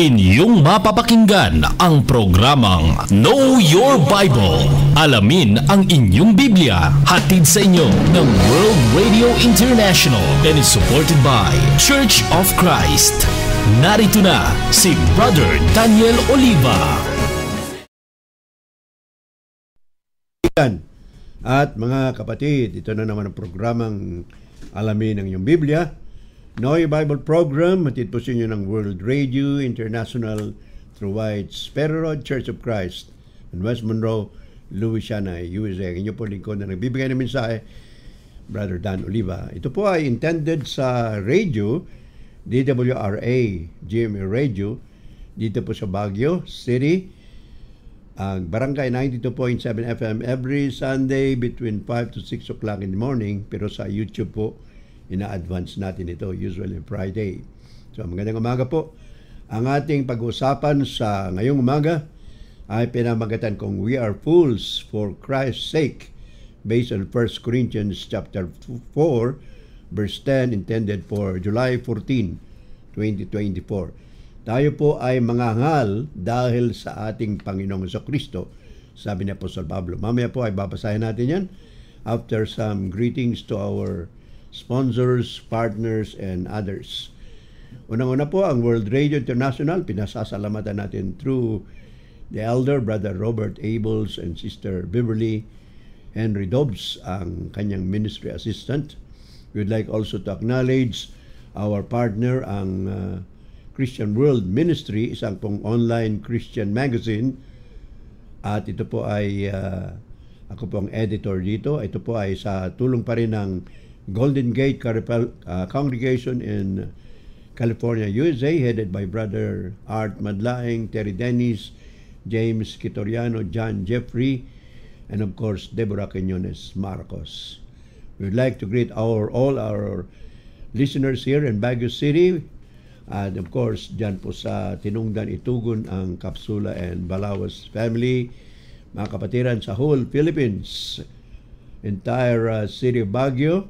Inyong mapapakinggan ang programang Know Your Bible. Alamin ang inyong Biblia. Hatid sa inyo ng World Radio International and is supported by Church of Christ. Narito na si Brother Daniel Oliva. At mga kapatid, ito na naman ang programang Alamin ang iyong Biblia Noy Bible Program, at po sa inyo ng World Radio International through White Sparrow Church of Christ in West Monroe, Louisiana, USA. Inyo po lingkod na nagbibigay ng mensahe, Brother Dan Oliva. Ito po ay intended sa radio, DWRA, GMA Radio, dito po sa Baguio City, ang Barangay 92.7 FM every Sunday between 5 to 6 o'clock in the morning pero sa YouTube po ina-advance natin ito, usually Friday. So magandang umaga po. Ang ating pag-usapan sa ngayong umaga ay pinamagatan kong We Are Fools for Christ's Sake based on 1 Corinthians chapter 4 verse 10 intended for July 14, 2024. Tayo po ay mangangal dahil sa ating Panginoong Kristo, sabi ni Apostol Pablo. Mamaya po ay babasahin natin yan after some greetings to our sponsors, partners, and others. Unang-una po, ang World Radio International, pinasasalamatan natin through the elder brother Robert Abels and sister Beverly Henry Dobbs, ang kanyang ministry assistant. We'd like also to acknowledge our partner, ang uh, Christian World Ministry, isang pong online Christian magazine. At ito po ay, uh, ako po ang editor dito. Ito po ay sa tulong pa rin ng Golden Gate uh, Congregation in California, USA, headed by Brother Art Madlaing, Terry Dennis, James Kitoriano, John Jeffrey, and of course, Deborah Quinones Marcos. We'd like to greet our all our listeners here in Baguio City. And of course, dyan po sa Tinungdan Itugon ang Kapsula and Balawas family. Mga kapatiran sa whole Philippines, entire uh, city of Baguio,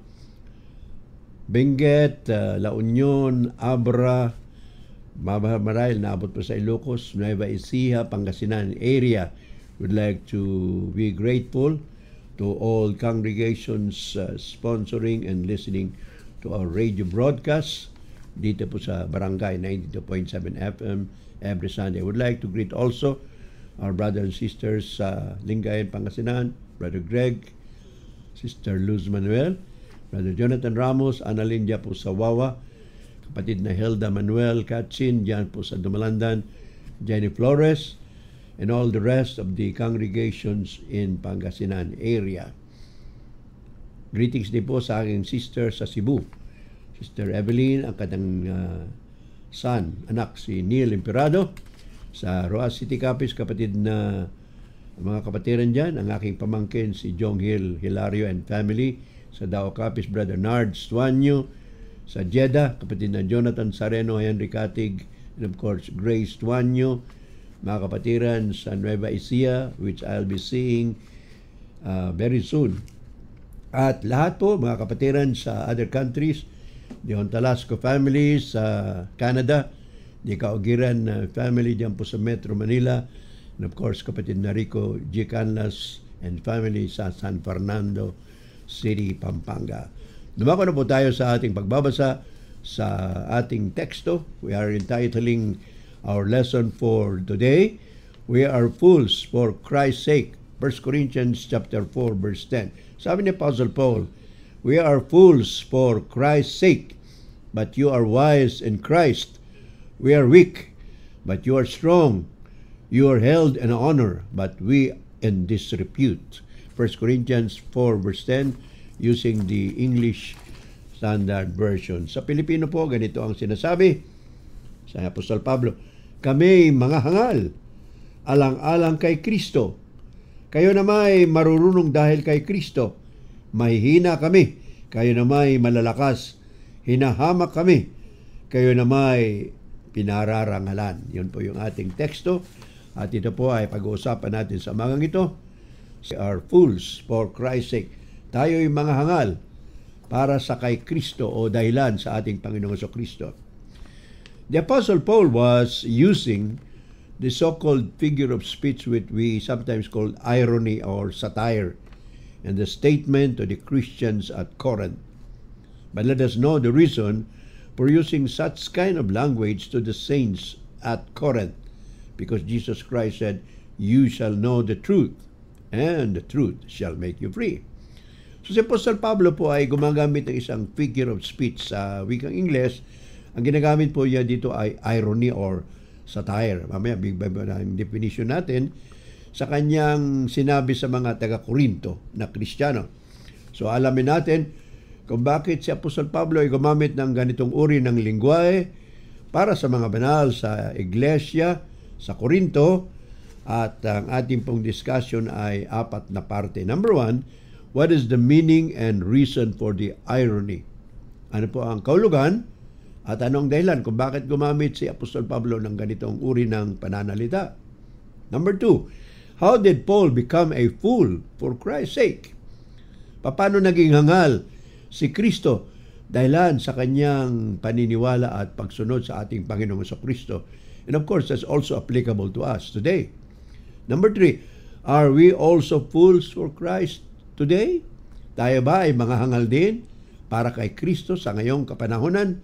Benguet, uh, La Union, Abra, Mabamaril, naabot pa sa Ilocos, Nueva Ecija, Pangasinan area. We'd like to be grateful to all congregations uh, sponsoring and listening to our radio broadcast dito po sa Barangay 92.7 FM every Sunday. would like to greet also our brothers and sisters sa uh, Lingayen Pangasinan, Brother Greg, Sister Luz Manuel, Brother Jonathan Ramos, Annalyn dyan po sa Wawa, kapatid na Hilda Manuel Katsin dyan po sa Dumalandan, Jenny Flores, and all the rest of the congregations in Pangasinan area. Greetings din po sa aking sister sa Cebu, Sister Evelyn, ang kadang uh, ah, son, anak si Neil Imperado, sa Roa City Capiz, kapatid na mga kapatiran dyan, ang aking pamangkin si Jong Hill Hilario and family, sa Dao Capiz, Brother Nard Stuanyo, sa Jeddah, kapatid na Jonathan Sareno, Henry Katig, and of course, Grace Tuanyo, mga kapatiran sa Nueva Ecija, which I'll be seeing uh, very soon. At lahat po, mga kapatiran sa other countries, the Ontalasco family sa Canada, the Kaogiran uh, family diyan po sa Metro Manila, and of course, kapatid na Rico G. Canlas and family sa San Fernando, City, Pampanga. Dumako na po tayo sa ating pagbabasa sa ating teksto. We are entitling our lesson for today, We are fools for Christ's sake. 1 Corinthians chapter 4 verse 10. Sabi ni Apostle Paul, We are fools for Christ's sake, but you are wise in Christ. We are weak, but you are strong. You are held in honor, but we in disrepute. 1 Corinthians 4 verse 10 using the English Standard Version. Sa Pilipino po, ganito ang sinasabi sa Apostol Pablo, Kami mga hangal, alang-alang kay Kristo. Kayo naman ay marurunong dahil kay Kristo. Mahihina kami. Kayo naman ay malalakas. Hinahamak kami. Kayo naman ay pinararangalan. Yun po yung ating teksto. At ito po ay pag-uusapan natin sa umagang ito are fools for Christ's sake. Tayo'y mga hangal para sa kay Kristo o dahilan sa ating Panginoong so Kristo. The Apostle Paul was using the so-called figure of speech which we sometimes call irony or satire and the statement to the Christians at Corinth. But let us know the reason for using such kind of language to the saints at Corinth because Jesus Christ said, You shall know the truth and the truth shall make you free. So si Apostol Pablo po ay gumagamit ng isang figure of speech sa wikang Ingles. Ang ginagamit po niya dito ay irony or satire. Mamaya, big Bible na ang definition natin sa kanyang sinabi sa mga taga-Korinto na Kristiyano. So alamin natin kung bakit si Apostol Pablo ay gumamit ng ganitong uri ng lingwahe para sa mga banal sa iglesia sa Korinto at ang ating pong discussion ay apat na parte. Number one, what is the meaning and reason for the irony? Ano po ang kaulugan at anong dahilan kung bakit gumamit si Apostol Pablo ng ganitong uri ng pananalita? Number two, how did Paul become a fool for Christ's sake? Paano naging hangal si Kristo dahilan sa kanyang paniniwala at pagsunod sa ating Panginoong Kristo? And of course, that's also applicable to us today. Number three, are we also fools for Christ today? Tayo ba ay mga hangal din para kay Kristo sa ngayong kapanahonan?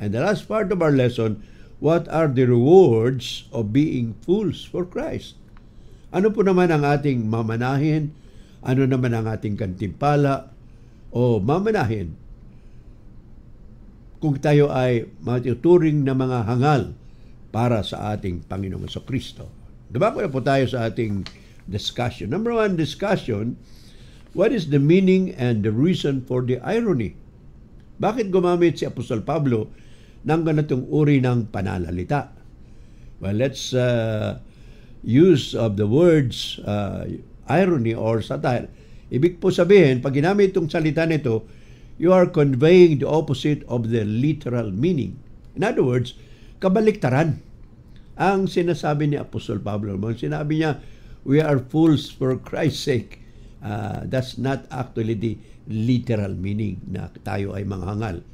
And the last part of our lesson, what are the rewards of being fools for Christ? Ano po naman ang ating mamanahin? Ano naman ang ating kantimpala o mamanahin? Kung tayo ay matuturing na mga hangal para sa ating Panginoong Kristo. Dumako na po tayo sa ating discussion. Number one discussion, what is the meaning and the reason for the irony? Bakit gumamit si Apostol Pablo ng ganitong uri ng pananalita? Well, let's uh, use of the words uh, irony or satire. Ibig po sabihin, pag ginamit itong salita nito, you are conveying the opposite of the literal meaning. In other words, kabaliktaran. Ang sinasabi ni Apostol Pablo, sinabi niya, we are fools for Christ's sake. Uh, that's not actually the literal meaning na tayo ay manghangal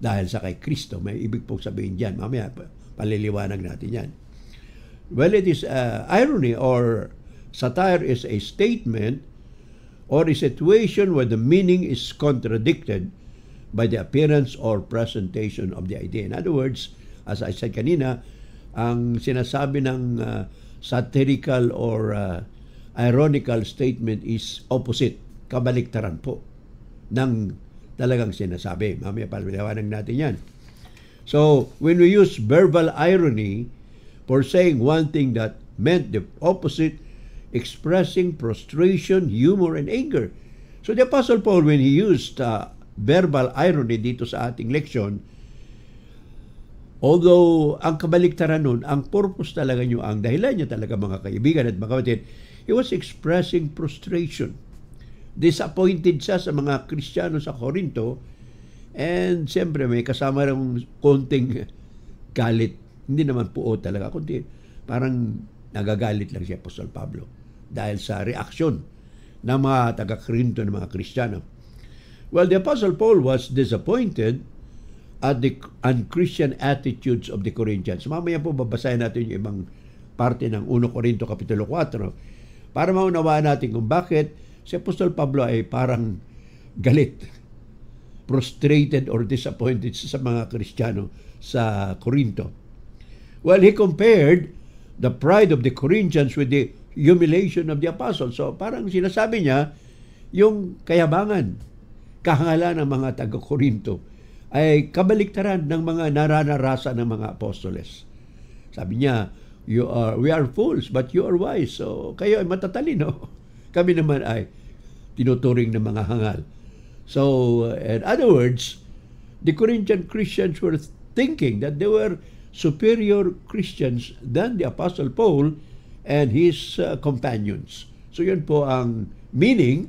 dahil sa kay Kristo. May ibig pong sabihin dyan. Mamaya, paliliwanag natin yan. Well, it is uh, irony or satire is a statement or a situation where the meaning is contradicted by the appearance or presentation of the idea. In other words, as I said kanina, ang sinasabi ng uh, satirical or uh, ironical statement is opposite, kabaliktaran po ng talagang sinasabi. Mamaya paliwanag natin yan. So, when we use verbal irony for saying one thing that meant the opposite, expressing frustration, humor, and anger. So, the Apostle Paul, when he used uh, verbal irony dito sa ating leksyon, Although, ang kabaliktaran nun, ang purpose talaga nyo, ang dahilan niya talaga mga kaibigan at mga kapatid, he was expressing frustration. Disappointed siya sa mga Kristiyano sa Corinto and siyempre may kasama ng konting galit. Hindi naman puo talaga, kundi parang nagagalit lang si Apostol Pablo dahil sa reaksyon ng mga taga-Corinto ng mga Kristiyano. Well, the Apostle Paul was disappointed unchristian attitudes of the Corinthians. Mamaya po babasahin natin yung ibang parte ng 1 Korinto Kapitulo 4 para maunawaan natin kung bakit si Apostol Pablo ay parang galit, frustrated or disappointed sa mga Kristiyano sa Corinto. Well, he compared the pride of the Corinthians with the humiliation of the apostles. So parang sinasabi niya yung kayabangan, kahangalan ng mga taga corinto ay kabaliktaran ng mga naranarasa ng mga apostoles. Sabi niya, you are we are fools but you are wise. So kayo ay matatalino. Kami naman ay tinuturing ng mga hangal. So eh, in other words, the Corinthian Christians were thinking that they were superior Christians than the Apostle Paul and his uh, companions. So yun po ang meaning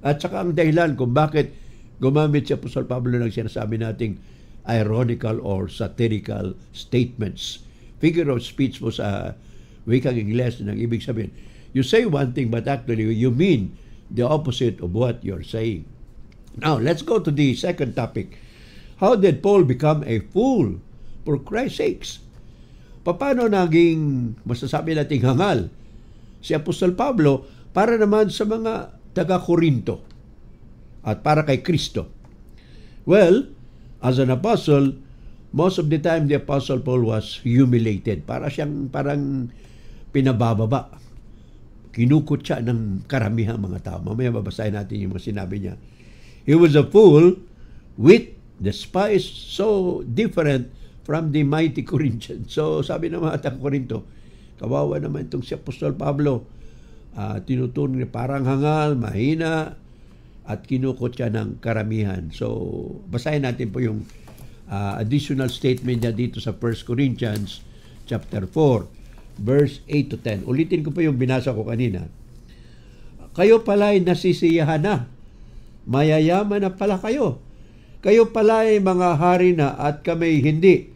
at saka ang dahilan kung bakit Gumamit si Apostol Pablo ng sinasabi nating ironical or satirical statements. Figure of speech mo sa wikang Ingles ng ibig sabihin, you say one thing but actually you mean the opposite of what you're saying. Now, let's go to the second topic. How did Paul become a fool for Christ's sakes? Paano naging masasabi nating hangal si Apostol Pablo para naman sa mga taga-Korinto? at para kay Kristo. Well, as an apostle, most of the time the apostle Paul was humiliated. Para siyang parang pinabababa. Kinukot siya ng karamihan mga tao. Mamaya babasahin natin yung mga sinabi niya. He was a fool with the spice so different from the mighty Corinthians. So sabi ng mga taga Corinto, kawawa naman itong si Apostol Pablo. Uh, tinuturing niya parang hangal, mahina, at kinukutya ng karamihan. So, basahin natin po yung uh, additional statement niya dito sa 1 Corinthians chapter 4, verse 8 to 10. Ulitin ko po yung binasa ko kanina. Kayo pala ay nasisiyahan na. Mayayaman na pala kayo. Kayo pala ay mga hari na at kami hindi.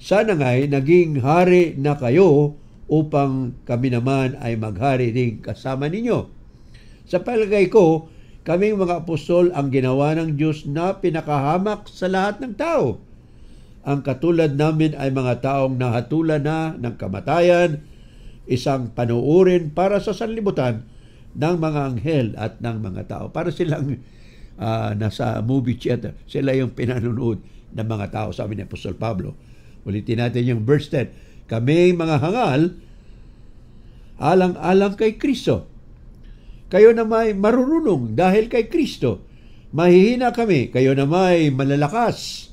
Sana nga'y naging hari na kayo upang kami naman ay maghari din kasama ninyo. Sa palagay ko, Kaming mga apostol ang ginawa ng Diyos na pinakahamak sa lahat ng tao. Ang katulad namin ay mga taong nahatulan na ng kamatayan, isang panuurin para sa sanlibutan ng mga anghel at ng mga tao. Para silang uh, nasa movie theater, sila yung pinanonood ng mga tao, sabi ni Apostol Pablo. Ulitin natin yung verse 10. Kami mga hangal, alang-alang kay Kristo kayo na may marurunong dahil kay Kristo. Mahihina kami, kayo na may malalakas.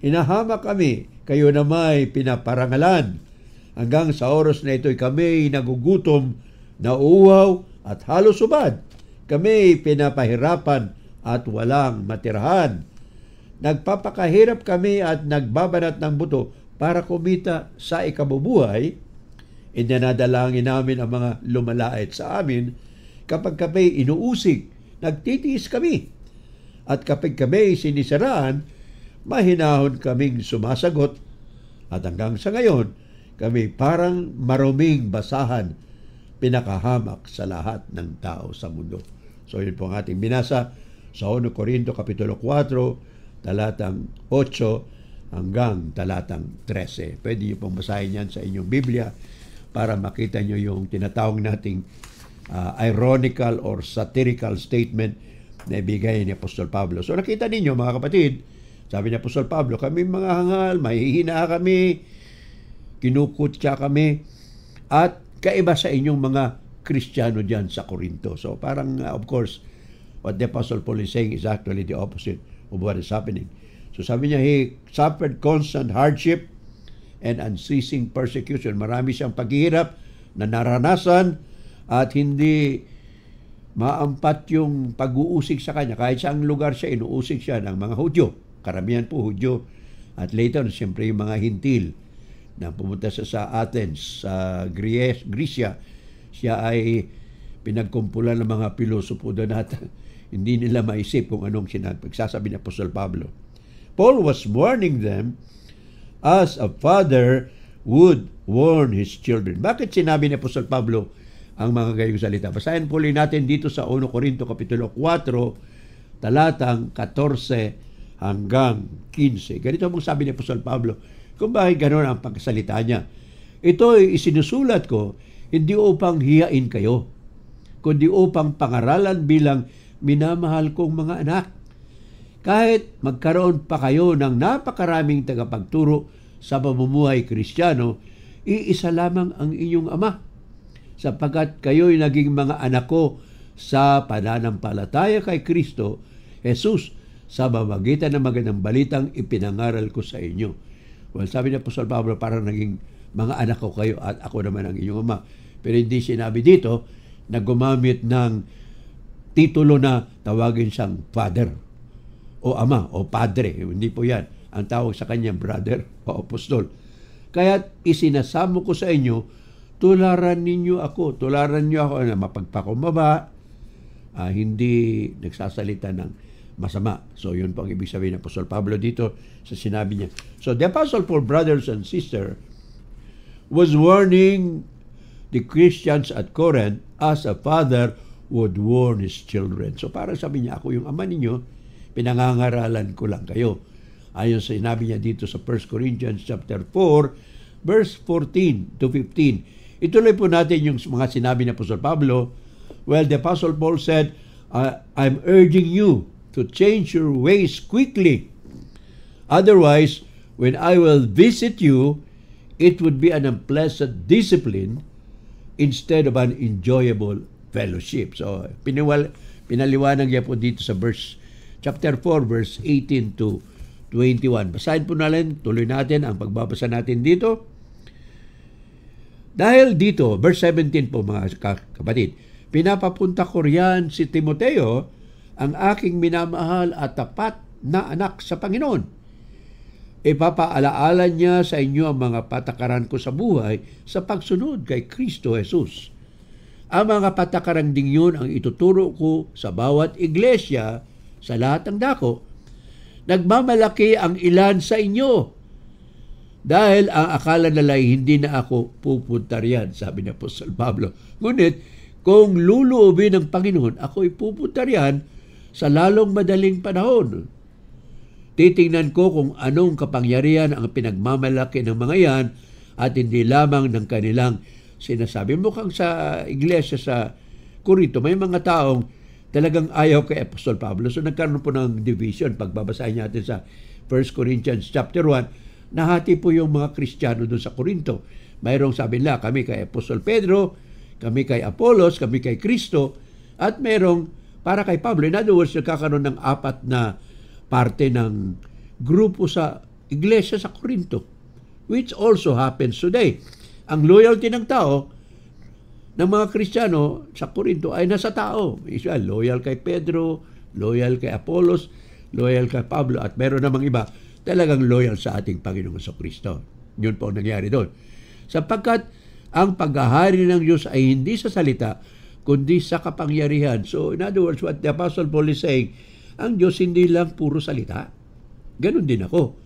Hinahama kami, kayo na may pinaparangalan. Hanggang sa oras na ito'y kami nagugutom, nauuhaw at halos ubad. Kami pinapahirapan at walang matirahan. Nagpapakahirap kami at nagbabanat ng buto para kumita sa ikabubuhay. Inanadalangin namin ang mga lumalait sa amin kapag kape inuusig, nagtitiis kami. At kapag kami sinisiraan, mahinahon kaming sumasagot. At hanggang sa ngayon, kami parang maruming basahan, pinakahamak sa lahat ng tao sa mundo. So yun po ang ating binasa sa 1 Corinto Kapitulo 4, talatang 8 hanggang talatang 13. Pwede niyo pong basahin yan sa inyong Biblia para makita niyo yung tinatawag nating uh, ironical or satirical statement na ibigay ni Apostol Pablo. So nakita ninyo mga kapatid, sabi ni Apostol Pablo, kami mga hangal, mahihina kami, kinukutya kami, at kaiba sa inyong mga Kristiyano dyan sa Korinto. So parang, uh, of course, what the Apostle Paul is saying is actually the opposite of what is happening. So sabi niya, he suffered constant hardship and unceasing persecution. Marami siyang paghihirap na naranasan, at hindi maampat yung pag-uusig sa kanya. Kahit saang lugar siya, inuusig siya ng mga Hudyo. Karamihan po Hudyo. At later, siyempre yung mga Hintil na pumunta siya sa Athens, sa Greece, Grisya. Siya ay pinagkumpulan ng mga pilosopo doon at hindi nila maisip kung anong sinasabi ni Apostol Pablo. Paul was warning them as a father would warn his children. Bakit sinabi ni Apostol Pablo, ang mga gayong salita. Basahin po natin dito sa 1 Corinto Kapitulo 4, talatang 14 hanggang 15. Ganito ang sabi ni Apostol Pablo, kung bakit ganoon ang pagsalita niya. Ito ay isinusulat ko, hindi upang hiyain kayo, kundi upang pangaralan bilang minamahal kong mga anak. Kahit magkaroon pa kayo ng napakaraming tagapagturo sa pamumuhay kristyano, iisa lamang ang inyong ama sapagat kayo'y naging mga anak ko sa pananampalataya kay Kristo, Jesus, sa mamagitan ng magandang balitang ipinangaral ko sa inyo. Well, sabi ni Apostol Pablo, parang naging mga anak ko kayo at ako naman ang inyong ama. Pero hindi sinabi dito na gumamit ng titulo na tawagin siyang father o ama o padre. Hindi po yan. Ang tawag sa kanya, brother o apostol. Kaya isinasamo ko sa inyo tularan ninyo ako, tularan niyo ako na mapagpakumbaba, uh, hindi nagsasalita ng masama. So yun po ang ibig sabihin ng Apostle Pablo dito sa sinabi niya. So the Apostle Paul, brothers and sister, was warning the Christians at Corinth as a father would warn his children. So parang sabi niya, ako yung ama ninyo, pinangangaralan ko lang kayo. Ayon sa sinabi niya dito sa 1 Corinthians chapter 4, verse 14 to 15, Ituloy po natin yung mga sinabi ni Apostol Pablo. Well, the Apostle Paul said, I'm urging you to change your ways quickly. Otherwise, when I will visit you, it would be an unpleasant discipline instead of an enjoyable fellowship. So, piniwal, pinaliwanag niya po dito sa verse chapter 4 verse 18 to 21. Basahin po natin, tuloy natin ang pagbabasa natin dito. Dahil dito, verse 17 po mga kapatid, pinapapunta ko riyan si Timoteo, ang aking minamahal at tapat na anak sa Panginoon. Ipapaalaala niya sa inyo ang mga patakaran ko sa buhay sa pagsunod kay Kristo Jesus. Ang mga patakaran ding yun ang ituturo ko sa bawat iglesia sa lahat ng dako. Nagmamalaki ang ilan sa inyo dahil ang ah, akala nila hindi na ako pupunta riyan, sabi ni Apostol Pablo. Ngunit kung luluobin ng Panginoon, ako ipupunta riyan sa lalong madaling panahon. Titingnan ko kung anong kapangyarihan ang pinagmamalaki ng mga yan at hindi lamang ng kanilang sinasabi. Mukhang sa iglesia sa Corinto, may mga taong talagang ayaw kay Apostol Pablo. So nagkaroon po ng division. Pagbabasahin natin sa 1 Corinthians chapter 1, Nahati po yung mga Kristiyano doon sa Korinto. Mayroong sabi nila, kami kay Apostol Pedro, kami kay Apolos, kami kay Kristo, at merong para kay Pablo. In other words, nagkakaroon ng apat na parte ng grupo sa iglesia sa Korinto, which also happens today. Ang loyalty ng tao, ng mga Kristiyano sa Korinto ay nasa tao. Isa, loyal kay Pedro, loyal kay Apolos, loyal kay Pablo, at meron namang iba talagang loyal sa ating Panginoong sa Kristo. Yun po ang nangyari doon. Sapagkat ang paghahari ng Diyos ay hindi sa salita, kundi sa kapangyarihan. So, in other words, what the Apostle Paul is saying, ang Diyos hindi lang puro salita. Ganon din ako.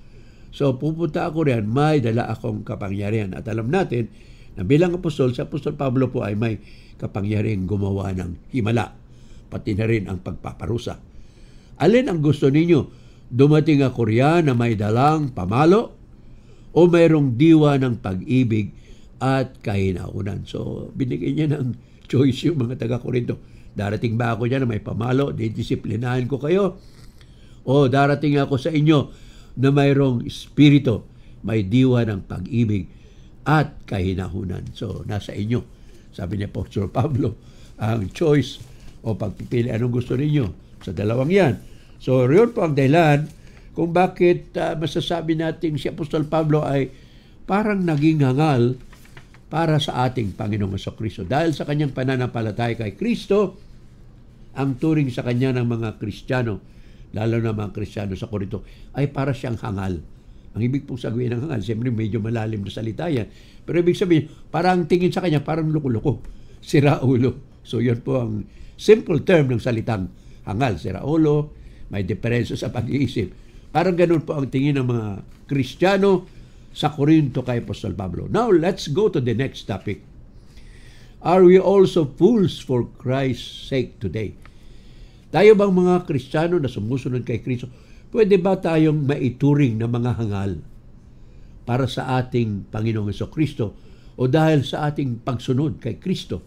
So, pupunta ako riyan, may dala akong kapangyarihan. At alam natin na bilang apostol, si Apostol Pablo po ay may kapangyarihan gumawa ng himala, pati na rin ang pagpaparusa. Alin ang gusto ninyo? Dumating ang riyan na may dalang pamalo o mayroong diwa ng pag-ibig at kahinaunan. So, binigyan niya ng choice yung mga taga-Korinto. Darating ba ako dyan na may pamalo? Didisiplinahan ko kayo. O darating ako sa inyo na mayroong espirito, may diwa ng pag-ibig at kahinahunan. So, nasa inyo. Sabi ni Apostle Pablo, ang choice o pagpipili, anong gusto ninyo? Sa dalawang yan, So, yun po ang dahilan kung bakit uh, masasabi natin si Apostol Pablo ay parang naging hangal para sa ating Panginoong Kristo. Dahil sa kanyang pananampalataya kay Kristo, ang turing sa kanya ng mga Kristiyano, lalo na mga Kristiyano sa Korinto, ay para siyang hangal. Ang ibig pong sabihin ng hangal, siyempre medyo malalim na salita yan. Pero ibig sabihin, parang tingin sa kanya, parang loko-loko, siraulo. So yun po ang simple term ng salitang hangal, siraulo, may diferensya sa pag-iisip. Parang ganun po ang tingin ng mga Kristiyano sa Korinto kay Apostol Pablo. Now, let's go to the next topic. Are we also fools for Christ's sake today? Tayo bang mga Kristiyano na sumusunod kay Kristo, pwede ba tayong maituring na mga hangal para sa ating Panginoong Iso Kristo o dahil sa ating pagsunod kay Kristo?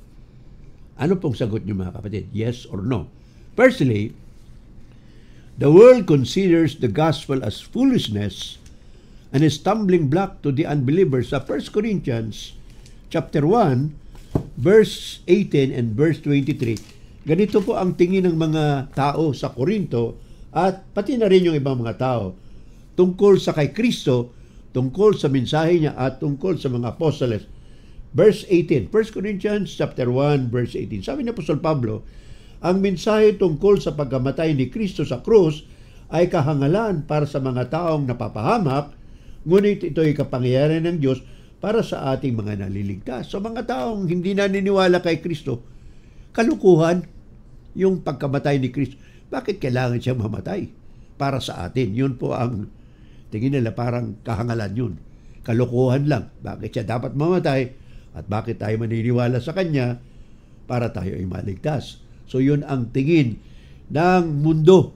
Ano pong sagot niyo mga kapatid? Yes or no? Firstly, The world considers the gospel as foolishness and a stumbling block to the unbelievers. Sa 1 Corinthians chapter 1, verse 18 and verse 23. Ganito po ang tingin ng mga tao sa Korinto at pati na rin yung ibang mga tao tungkol sa kay Kristo, tungkol sa mensahe niya at tungkol sa mga apostles. Verse 18, 1 Corinthians chapter 1 verse 18. Sabi ni Apostol Pablo, ang mensahe tungkol sa pagkamatay ni Kristo sa krus ay kahangalan para sa mga taong napapahamak, ngunit ito ay kapangyarihan ng Diyos para sa ating mga naliligtas. so, mga taong hindi naniniwala kay Kristo, kalukuhan yung pagkamatay ni Kristo. Bakit kailangan siya mamatay para sa atin? Yun po ang tingin nila parang kahangalan yun. Kalukuhan lang. Bakit siya dapat mamatay? At bakit tayo maniniwala sa Kanya para tayo ay maligtas? So yun ang tingin ng mundo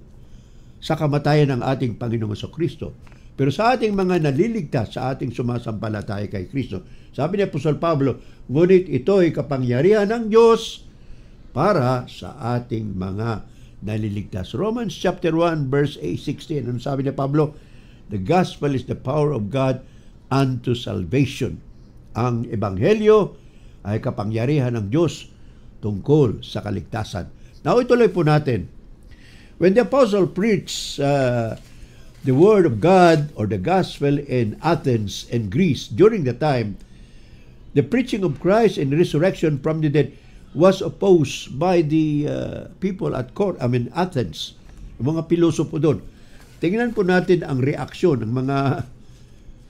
sa kamatayan ng ating Panginoong so Kristo. Pero sa ating mga naliligtas, sa ating sumasampalataya kay Kristo, sabi ni Apostol Pablo, ngunit ito ay kapangyarihan ng Diyos para sa ating mga naliligtas. Romans chapter 1 verse 16. Ano sabi ni Pablo? The gospel is the power of God unto salvation. Ang ebanghelyo ay kapangyarihan ng Diyos tungkol sa kaligtasan. Now ituloy po natin. When the apostle preached uh, the word of God or the gospel in Athens and Greece during the time, the preaching of Christ and resurrection from the dead was opposed by the uh, people at court, I mean Athens, mga pilosopo doon. Tingnan po natin ang reaksyon ng mga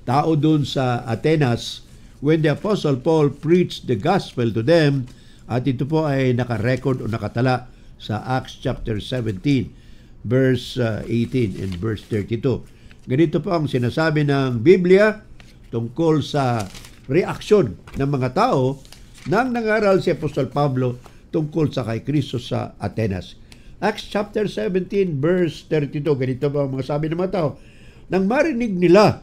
tao doon sa Atenas when the Apostle Paul preached the gospel to them at ito po ay naka-record o nakatala sa Acts chapter 17 verse 18 uh, and verse 32. Ganito po ang sinasabi ng Biblia tungkol sa reaksyon ng mga tao nang nangaral si Apostol Pablo tungkol sa kay Kristo sa Atenas. Acts chapter 17 verse 32 ganito ba ang mga sabi ng mga tao nang marinig nila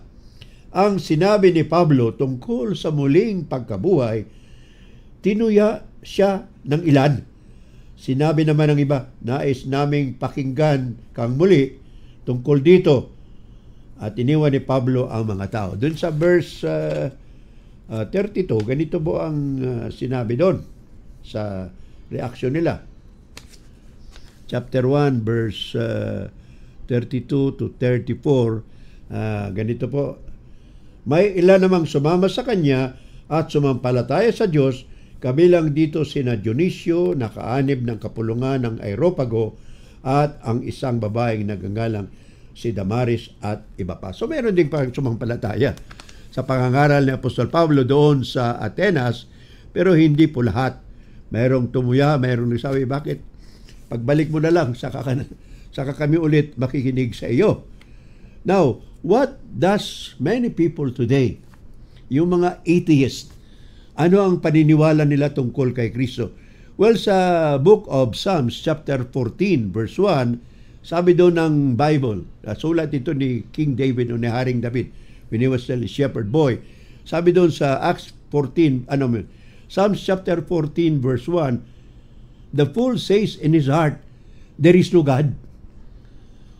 ang sinabi ni Pablo tungkol sa muling pagkabuhay tinuya siya ng ilan. Sinabi naman ng iba, nais naming pakinggan kang muli tungkol dito. At iniwan ni Pablo ang mga tao. Doon sa verse uh, uh, 32, ganito po ang uh, sinabi doon sa reaksyon nila. Chapter 1, verse uh, 32 to 34, uh, ganito po. May ilan namang sumama sa kanya at sumampalataya sa Diyos Kabilang dito sina Dionisio, nakaanib ng kapulungan ng Aeropago at ang isang babaeng nagangalang si Damaris at iba pa. So meron ding pang sumampalataya sa pangangaral ni Apostol Pablo doon sa Atenas pero hindi po lahat. Merong tumuya, merong nagsabi, bakit? Pagbalik mo na lang, sa ka, saka kami ulit makikinig sa iyo. Now, what does many people today, yung mga atheist, ano ang paniniwala nila tungkol kay Kristo? Well, sa Book of Psalms, chapter 14, verse 1, sabi doon ng Bible, sulat ito ni King David o ni Haring David when he was still a shepherd boy. Sabi doon sa Acts 14, ano Psalms chapter 14, verse 1, The fool says in his heart, there is no God.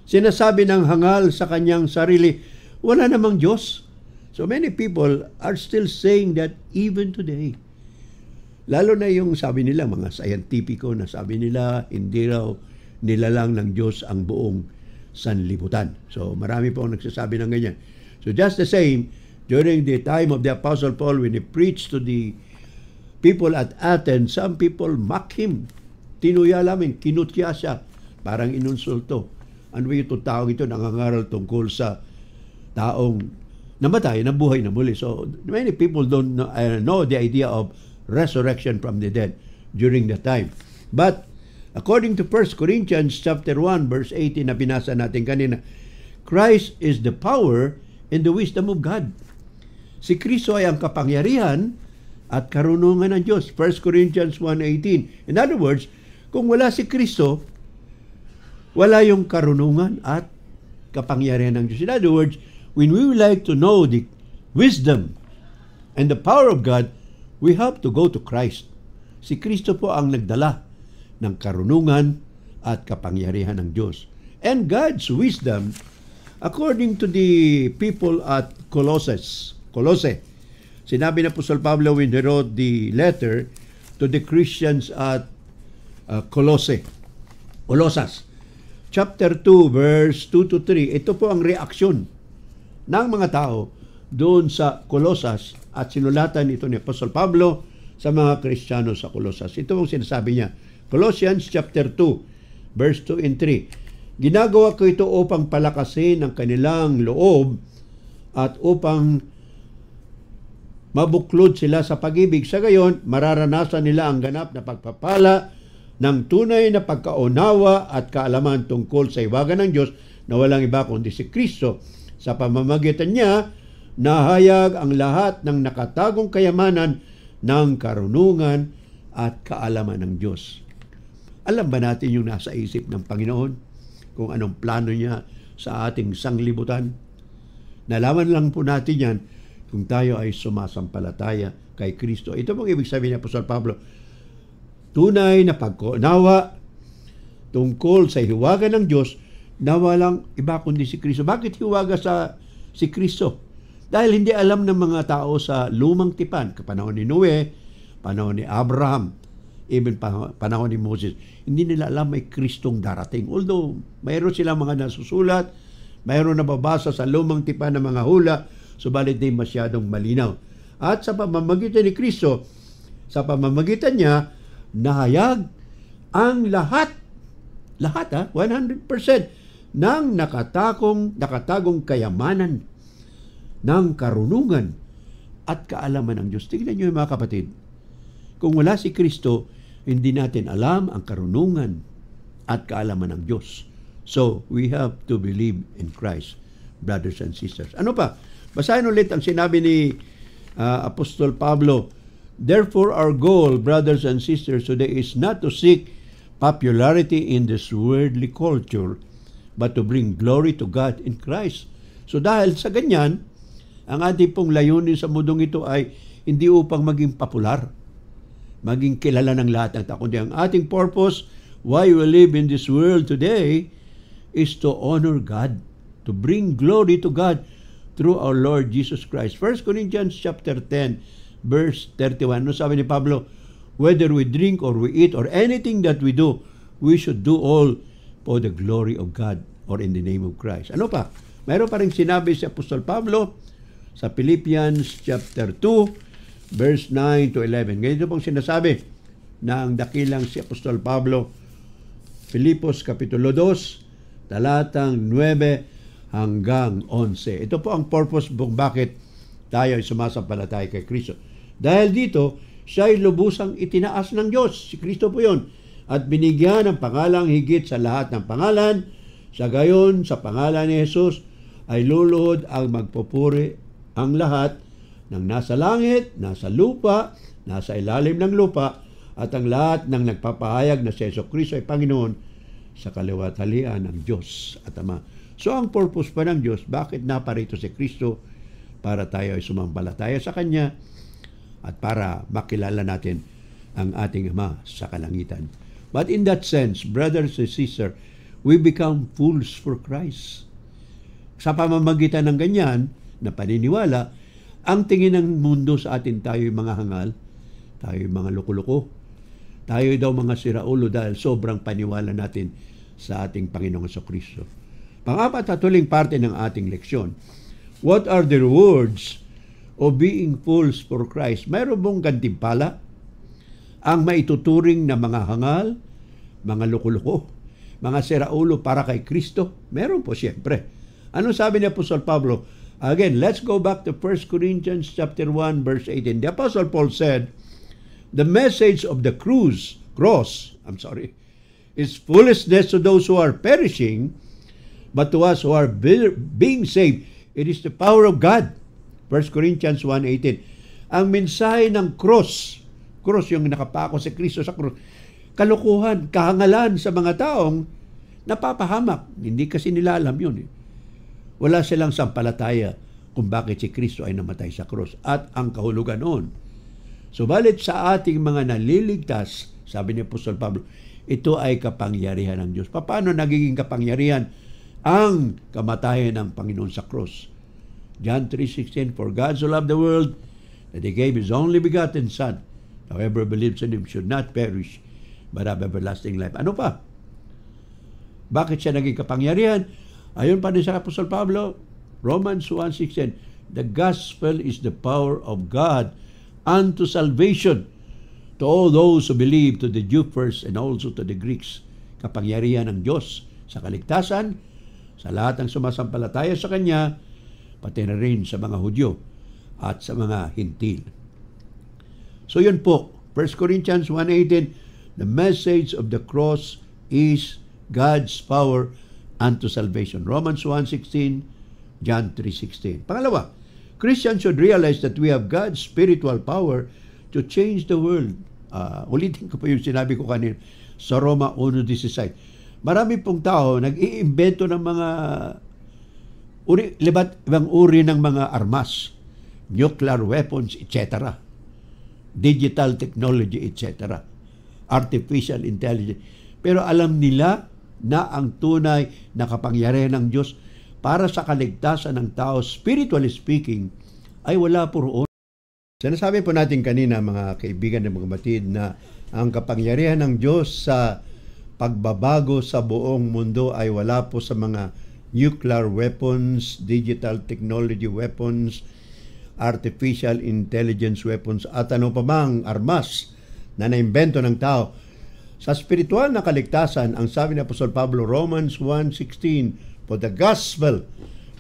Sinasabi ng hangal sa kanyang sarili, wala namang Diyos. So many people are still saying that even today. Lalo na yung sabi nila, mga scientifico na sabi nila, hindi raw nilalang ng Diyos ang buong sanlibutan. So marami po ang nagsasabi ng ganyan. So just the same, during the time of the Apostle Paul, when he preached to the people at Athens, some people mock him. Tinuya namin, kinutya siya. Parang inunsulto. Ano yung itong tao ito nangangaral tungkol sa taong namatay, nabuhay na muli. So many people don't know, uh, know the idea of resurrection from the dead during that time. But according to 1 Corinthians chapter 1 verse 18 na binasa natin kanina, Christ is the power and the wisdom of God. Si Kristo ay ang kapangyarihan at karunungan ng Diyos. 1 Corinthians 1.18 In other words, kung wala si Kristo, wala yung karunungan at kapangyarihan ng Diyos. In other words, when we would like to know the wisdom and the power of God, we have to go to Christ. Si Kristo po ang nagdala ng karunungan at kapangyarihan ng Diyos. And God's wisdom, according to the people at Colossus, Colosse, sinabi na po Sal Pablo when he wrote the letter to the Christians at uh, Colosse, Colosas, chapter 2, verse 2 to 3, ito po ang reaksyon ng mga tao doon sa Colosas at sinulatan ito ni Apostol Pablo sa mga Kristiyano sa Colosas. Ito ang sinasabi niya. Colossians chapter 2, verse 2 and 3. Ginagawa ko ito upang palakasin ang kanilang loob at upang mabuklod sila sa pag-ibig. Sa gayon, mararanasan nila ang ganap na pagpapala ng tunay na pagkaunawa at kaalaman tungkol sa iwagan ng Diyos na walang iba kundi si Kristo sa pamamagitan niya, nahayag ang lahat ng nakatagong kayamanan ng karunungan at kaalaman ng Diyos. Alam ba natin yung nasa isip ng Panginoon? Kung anong plano niya sa ating sanglibutan? Nalaman lang po natin yan kung tayo ay sumasampalataya kay Kristo. Ito pong ibig sabihin ni Apostol Pablo, tunay na pagkunawa tungkol sa hiwaga ng Diyos na walang iba kundi si Kristo. Bakit hiwaga sa si Kristo? Dahil hindi alam ng mga tao sa lumang tipan, kapanahon ni Noe, panahon ni Abraham, even panahon ni Moses, hindi nila alam may Kristong darating. Although, mayroon silang mga nasusulat, mayroon na babasa sa lumang tipan ng mga hula, subalit di masyadong malinaw. At sa pamamagitan ni Kristo, sa pamamagitan niya, nahayag ang lahat, lahat ha, 100%, ng nakatakong, nakatagong kayamanan ng karunungan at kaalaman ng Diyos. Tingnan niyo mga kapatid, kung wala si Kristo, hindi natin alam ang karunungan at kaalaman ng Diyos. So, we have to believe in Christ, brothers and sisters. Ano pa? Basahin ulit ang sinabi ni uh, Apostol Pablo, Therefore, our goal, brothers and sisters, today is not to seek popularity in this worldly culture, but to bring glory to God in Christ. So dahil sa ganyan, ang ating pong layunin sa mundong ito ay hindi upang maging popular, maging kilala ng lahat ng tao, kundi ang ating purpose, why we live in this world today, is to honor God, to bring glory to God through our Lord Jesus Christ. 1 Corinthians chapter 10, verse 31. No sabi ni Pablo, whether we drink or we eat or anything that we do, we should do all for the glory of God or in the name of Christ. Ano pa? Mayroon pa rin sinabi si Apostol Pablo sa Philippians chapter 2 verse 9 to 11. Ganito ano pong sinasabi na ang dakilang si Apostol Pablo Filipos Kapitulo 2 talatang 9 hanggang 11. Ito po ang purpose kung bakit tayo ay sumasampalataya kay Kristo. Dahil dito, siya ay lubusang itinaas ng Diyos. Si Kristo po yun at binigyan ng pangalang higit sa lahat ng pangalan. Sa gayon, sa pangalan ni Jesus ay luluhod ang magpupuri ang lahat ng nasa langit, nasa lupa, nasa ilalim ng lupa, at ang lahat ng nagpapahayag na si Yeso Kristo ay Panginoon sa kaliwatalian ng Diyos at Ama. So ang purpose pa ng Diyos, bakit naparito si Kristo para tayo ay sumampalataya sa Kanya at para makilala natin ang ating Ama sa kalangitan. But in that sense, brothers and sisters, we become fools for Christ. Sa pamamagitan ng ganyan, na paniniwala, ang tingin ng mundo sa atin tayo mga hangal, tayo mga loko-loko, tayo daw mga siraulo dahil sobrang paniwala natin sa ating Panginoong sa Kristo. Pangapat at huling parte ng ating leksyon, What are the rewards of being fools for Christ? Mayroon bang gantimpala? ang maituturing na mga hangal, mga loko mga seraulo para kay Kristo? Meron po siyempre. Ano sabi ni Apostol Pablo? Again, let's go back to 1 Corinthians chapter 1 verse 18. The Apostle Paul said, "The message of the cross, cross, I'm sorry, is foolishness to those who are perishing, but to us who are being saved, it is the power of God." 1 Corinthians 1:18. Ang mensahe ng cross krus, yung nakapako si Kristo sa krus, kalukuhan, kahangalan sa mga taong napapahamak. Hindi kasi nila alam yun. Eh. Wala silang sampalataya kung bakit si Kristo ay namatay sa krus at ang kahulugan noon. Subalit sa ating mga naliligtas, sabi ni Apostol Pablo, ito ay kapangyarihan ng Diyos. Paano nagiging kapangyarihan ang kamatayan ng Panginoon sa krus? John 3.16, For God so loved the world that He gave His only begotten Son, However believes in Him should not perish, but have everlasting life. Ano pa? Bakit siya naging kapangyarihan? Ayon pa din sa Apostol Pablo, Romans 1.16, The gospel is the power of God unto salvation to all those who believe, to the Jew first and also to the Greeks. Kapangyarihan ng Diyos sa kaligtasan, sa lahat ng sumasampalataya sa Kanya, pati na rin sa mga Hudyo at sa mga Hintil. So yun po, 1 Corinthians 1.18, the message of the cross is God's power unto salvation. Romans 1.16, John 3.16. Pangalawa, Christians should realize that we have God's spiritual power to change the world. Uh, ulitin ko po yung sinabi ko kanina sa Roma 1.16. Marami pong tao nag-iimbento ng mga uri, libat ibang uri ng mga armas, nuclear weapons, etc digital technology, etc. Artificial intelligence. Pero alam nila na ang tunay na kapangyarihan ng Diyos para sa kaligtasan ng tao, spiritually speaking, ay wala puro Sinasabi po natin kanina mga kaibigan ng mga batid na ang kapangyarihan ng Diyos sa pagbabago sa buong mundo ay wala po sa mga nuclear weapons, digital technology weapons, artificial intelligence weapons at ano pa bang armas na naimbento ng tao. Sa spiritual na kaligtasan, ang sabi ni Apostol Pablo Romans 1.16, For the gospel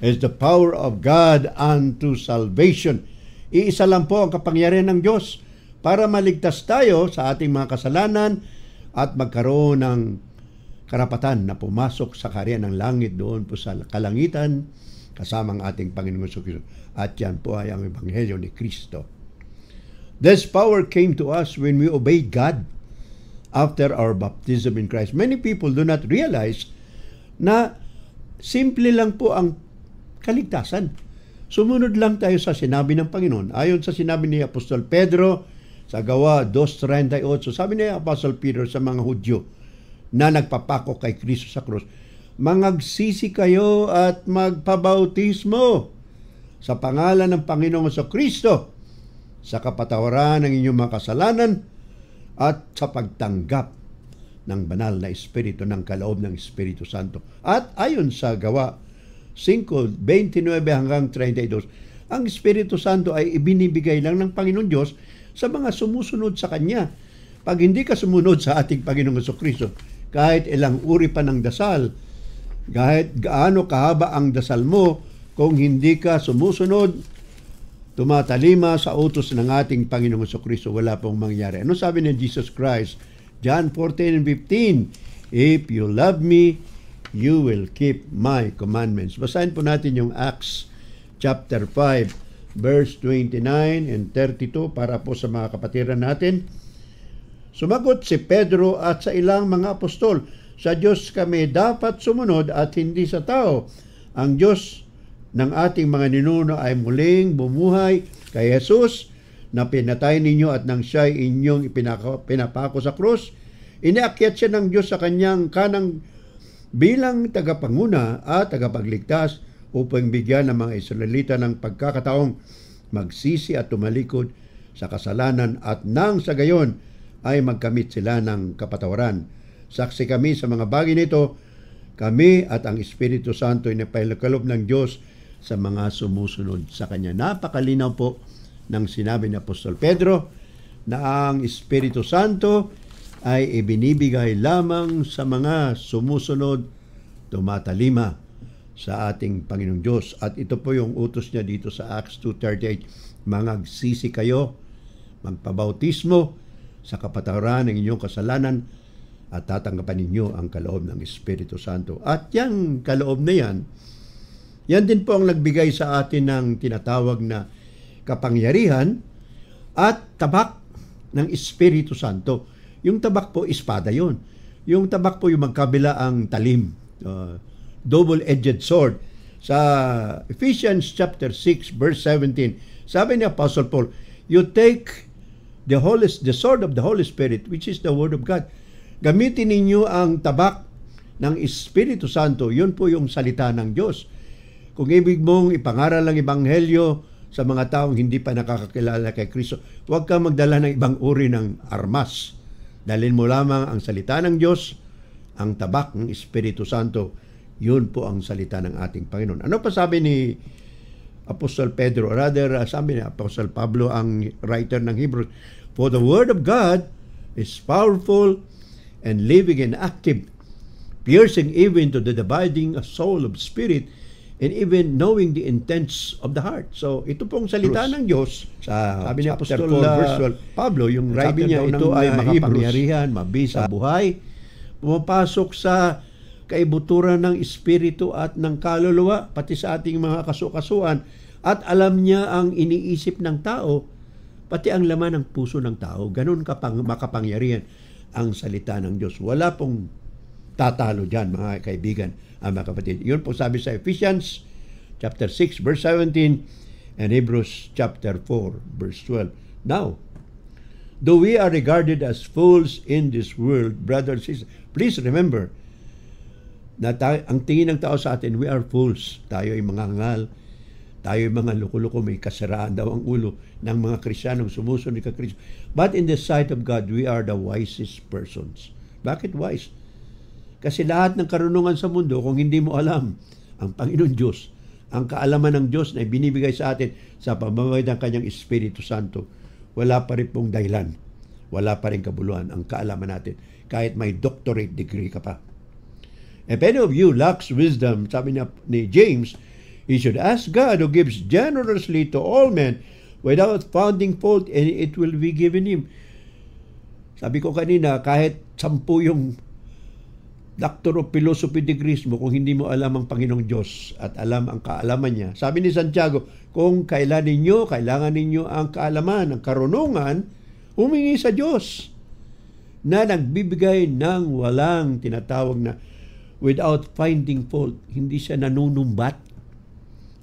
is the power of God unto salvation. Iisa lang po ang kapangyarihan ng Diyos para maligtas tayo sa ating mga kasalanan at magkaroon ng karapatan na pumasok sa karya ng langit doon po sa kalangitan kasamang ang ating Panginoong Kristo. At yan po ay ang Ebanghelyo ni Kristo. This power came to us when we obeyed God after our baptism in Christ. Many people do not realize na simple lang po ang kaligtasan. Sumunod lang tayo sa sinabi ng Panginoon. Ayon sa sinabi ni Apostol Pedro sa gawa 2.38, sabi ni Apostol Peter sa mga Hudyo na nagpapako kay Kristo sa krus, mangagsisi kayo at magpabautismo sa pangalan ng Panginoong So Kristo sa kapatawaran ng inyong mga kasalanan at sa pagtanggap ng banal na Espiritu ng kaloob ng Espiritu Santo. At ayon sa gawa 5.29 hanggang 32, ang Espiritu Santo ay ibinibigay lang ng Panginoon Diyos sa mga sumusunod sa Kanya. Pag hindi ka sumunod sa ating Panginoong Kristo, kahit ilang uri pa ng dasal, kahit gaano kahaba ang dasal mo, kung hindi ka sumusunod, tumatalima sa utos ng ating Panginoong Kristo, wala pong mangyari. Ano sabi ni Jesus Christ? John 14 and 15, If you love me, you will keep my commandments. Basahin po natin yung Acts chapter 5, verse 29 and 32 para po sa mga kapatiran natin. Sumagot si Pedro at sa ilang mga apostol, sa Diyos kami dapat sumunod at hindi sa tao. Ang Diyos ng ating mga ninuno ay muling bumuhay kay Jesus na pinatay ninyo at nang siya inyong ipinako, pinapako sa krus. Inaakyat siya ng Diyos sa kanyang kanang bilang tagapanguna at tagapagligtas upang bigyan ng mga Israelita ng pagkakataong magsisi at tumalikod sa kasalanan at nang sa gayon ay magkamit sila ng kapatawaran. Saksi kami sa mga bagay nito, kami at ang Espiritu Santo ay napalakalob ng Diyos sa mga sumusunod sa Kanya. Napakalinaw po ng sinabi ni Apostol Pedro na ang Espiritu Santo ay ibinibigay lamang sa mga sumusunod tumatalima sa ating Panginoong Diyos. At ito po yung utos niya dito sa Acts 2.38. Mangagsisi kayo, magpabautismo sa kapatawaran ng inyong kasalanan at tatanggapan ninyo ang kaloob ng Espiritu Santo. At yang kaloob na yan, yan din po ang nagbigay sa atin ng tinatawag na kapangyarihan at tabak ng Espiritu Santo. Yung tabak po, espada yon. Yung tabak po yung magkabila ang talim. Uh, double-edged sword. Sa Ephesians chapter 6 verse 17, sabi ni Apostle Paul, you take the Holy, the sword of the Holy Spirit, which is the Word of God Gamitin ninyo ang tabak ng Espiritu Santo. Yun po yung salita ng Diyos. Kung ibig mong ipangaral ang Ebanghelyo sa mga taong hindi pa nakakakilala kay Kristo, huwag kang magdala ng ibang uri ng armas. Dalhin mo lamang ang salita ng Diyos, ang tabak ng Espiritu Santo. Yun po ang salita ng ating Panginoon. Ano pa sabi ni Apostol Pedro, rather ah, sabi ni Apostol Pablo, ang writer ng Hebrews, For the Word of God is powerful and living and active, piercing even to the dividing soul of spirit and even knowing the intents of the heart. So ito pong salita Bruce. ng Diyos sa sabi ni Apostol 4, uh, Pablo, yung writing niya, ito ay makapangyarihan, mabisa, buhay, pumapasok sa kaibuturan ng espiritu at ng kaluluwa, pati sa ating mga kasukasuan, at alam niya ang iniisip ng tao, pati ang laman ng puso ng tao. Ganun ka pang makapangyarihan ang salita ng Diyos. Wala pong tatalo dyan, mga kaibigan, ang ah, mga kapatid. Yun po sabi sa Ephesians chapter 6, verse 17, and Hebrews chapter 4, verse 12. Now, though we are regarded as fools in this world, brothers and sisters, please remember, na tayo, ang tingin ng tao sa atin, we are fools. Tayo ay mga ngal, tayo mga loko-loko may kasiraan daw ang ulo ng mga Kristiyanong sumusunod kay Kristo. But in the sight of God, we are the wisest persons. Bakit wise? Kasi lahat ng karunungan sa mundo, kung hindi mo alam, ang Panginoon Diyos, ang kaalaman ng Diyos na binibigay sa atin sa pamamagitan ng Kanyang Espiritu Santo, wala pa rin pong dahilan. Wala pa rin kabuluhan ang kaalaman natin. Kahit may doctorate degree ka pa. If any of you lacks wisdom, sabi niya ni James, He should ask God who gives generously to all men without finding fault and it will be given him. Sabi ko kanina, kahit sampu yung Doctor of Philosophy degrees mo kung hindi mo alam ang Panginoong Diyos at alam ang kaalaman niya. Sabi ni Santiago, kung kailan ninyo, kailangan ninyo ang kaalaman, ang karunungan, humingi sa Diyos na nagbibigay ng walang tinatawag na without finding fault. Hindi siya nanunumbat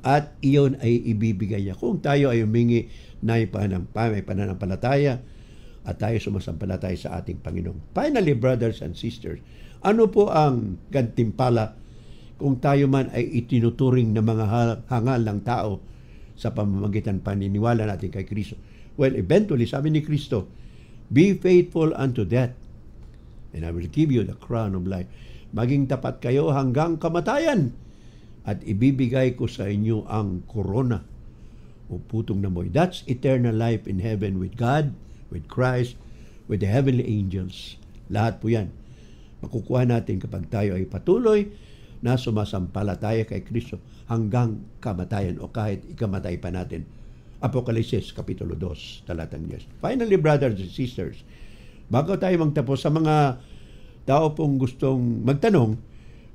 at iyon ay ibibigay niya. Kung tayo ay humingi na may pananampalataya at tayo sumasampalataya sa ating Panginoon. Finally, brothers and sisters, ano po ang gantimpala kung tayo man ay itinuturing ng mga hangal ng tao sa pamamagitan paniniwala natin kay Kristo? Well, eventually, sabi ni Kristo, Be faithful unto death, and I will give you the crown of life. Maging tapat kayo hanggang kamatayan at ibibigay ko sa inyo ang korona o putong namoy. That's eternal life in heaven with God, with Christ, with the heavenly angels. Lahat po yan. Makukuha natin kapag tayo ay patuloy na sumasampalataya kay Kristo hanggang kamatayan o kahit ikamatay pa natin. Apokalipsis Kapitulo 2, talatang 10. Finally, brothers and sisters, bago tayo magtapos sa mga tao pong gustong magtanong,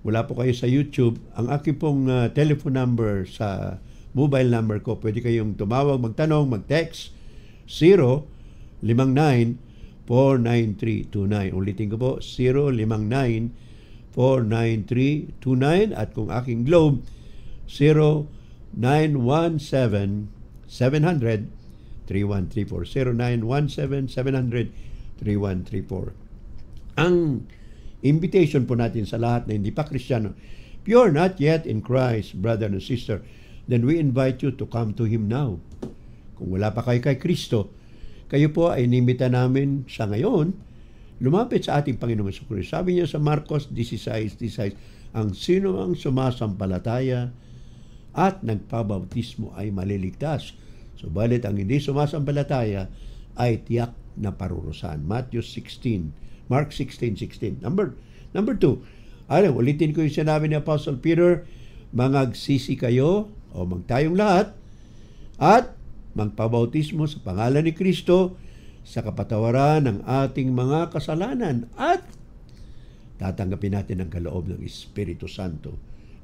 wala po kayo sa YouTube, ang aking pong uh, telephone number sa mobile number ko, pwede kayong tumawag, magtanong, mag-text 059-49329. Ulitin ko po, 059-49329 at kung aking globe, 0917-700-3134. 0917-700-3134. Ang Invitation po natin sa lahat na hindi pa Kristiyano. If you're not yet in Christ, brother and sister, then we invite you to come to Him now. Kung wala pa kayo kay Kristo, kayo po ay inimita namin sa ngayon, lumapit sa ating Panginoon sa Kristo. Sabi niya sa Marcos 16, 16, ang sino ang sumasampalataya at nagpabautismo ay maliligtas. Subalit ang hindi sumasampalataya ay tiyak na parurusan. Matthew 16, Mark 16.16. 16. Number, number two, alam, ulitin ko yung sinabi ni Apostle Peter, mangagsisi kayo o magtayong lahat at magpabautismo sa pangalan ni Kristo sa kapatawaran ng ating mga kasalanan at tatanggapin natin ang kaloob ng Espiritu Santo.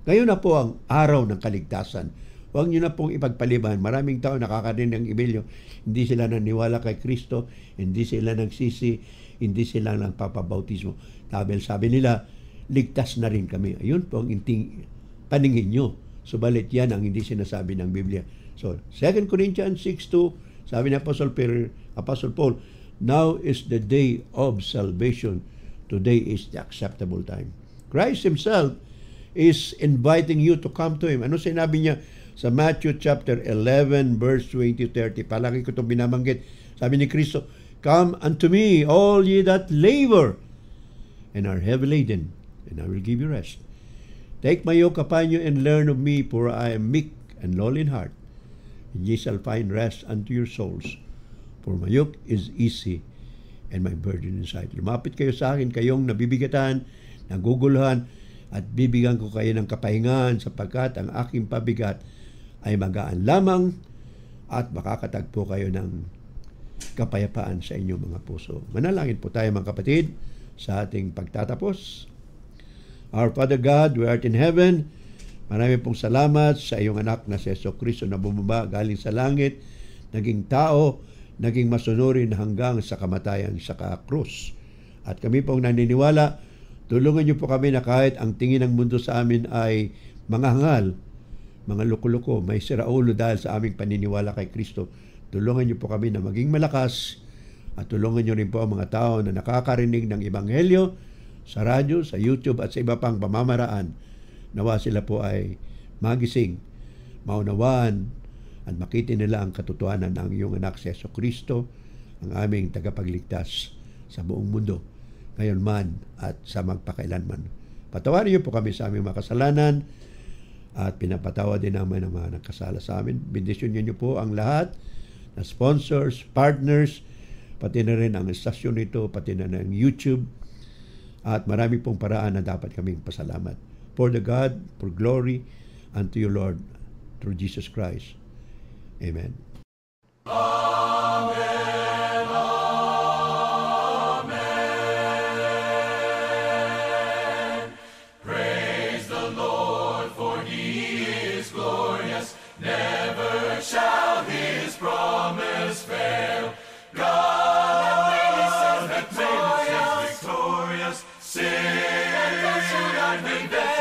Ngayon na po ang araw ng kaligtasan. Huwag niyo na pong ipagpaliban. Maraming tao nakakarinig ng Ebelyo. Hindi sila naniwala kay Kristo, hindi sila nagsisi, hindi sila lang papabautismo. Dahil sabi nila, ligtas na rin kami. Ayun po ang inting, paningin nyo. Subalit yan ang hindi sinasabi ng Biblia. So, 2 Corinthians 6.2, sabi ni Apostle, Peter, Apostle Paul, Now is the day of salvation. Today is the acceptable time. Christ Himself is inviting you to come to Him. Ano sinabi niya sa Matthew chapter 11, verse 20-30? Palagi ko itong binabanggit. Sabi ni Kristo, Come unto me, all ye that labor and are heavy laden, and I will give you rest. Take my yoke upon you and learn of me, for I am meek and lowly in heart, and ye shall find rest unto your souls. For my yoke is easy and my burden is light. Lumapit kayo sa akin, kayong nabibigatan, naguguluhan, at bibigyan ko kayo ng kapahingahan sapagkat ang aking pabigat ay magaan lamang at makakatagpo kayo ng kapayapaan sa inyong mga puso. Manalangin po tayo mga kapatid sa ating pagtatapos. Our Father God, who art in heaven, marami pong salamat sa iyong anak na si Yeso Kristo na bumaba galing sa langit, naging tao, naging masunurin hanggang sa kamatayan sa krus. At kami pong naniniwala, tulungan niyo po kami na kahit ang tingin ng mundo sa amin ay mga hangal, mga loko-loko, may siraulo dahil sa aming paniniwala kay Kristo, Tulungan niyo po kami na maging malakas at tulungan niyo rin po ang mga tao na nakakarinig ng Ebanghelyo sa radyo, sa YouTube at sa iba pang pamamaraan. Nawa sila po ay magising, maunawaan at makita nila ang katotohanan ng iyong anak si Yeso Kristo, ang aming tagapagligtas sa buong mundo, ngayon man at sa magpakailanman. Patawarin niyo po kami sa aming makasalanan at pinapatawa din namin ang mga nagkasala sa amin. Bendisyon niyo po ang lahat na sponsors, partners, pati na rin ang estasyon nito, pati na ng YouTube, at marami pong paraan na dapat kaming pasalamat. For the God, for glory, unto your Lord, through Jesus Christ. Amen. Amen. hail. God that made victorious, sing, and God should not be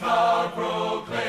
God proclaim.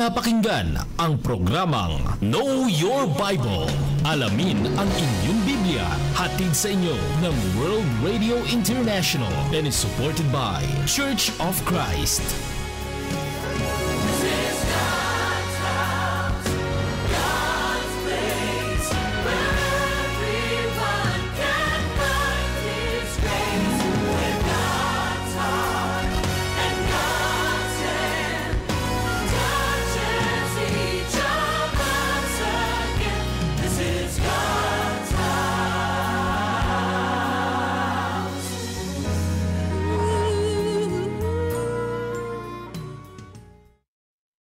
napakinggan ang programang Know Your Bible. Alamin ang inyong Biblia. Hatid sa inyo ng World Radio International and is supported by Church of Christ.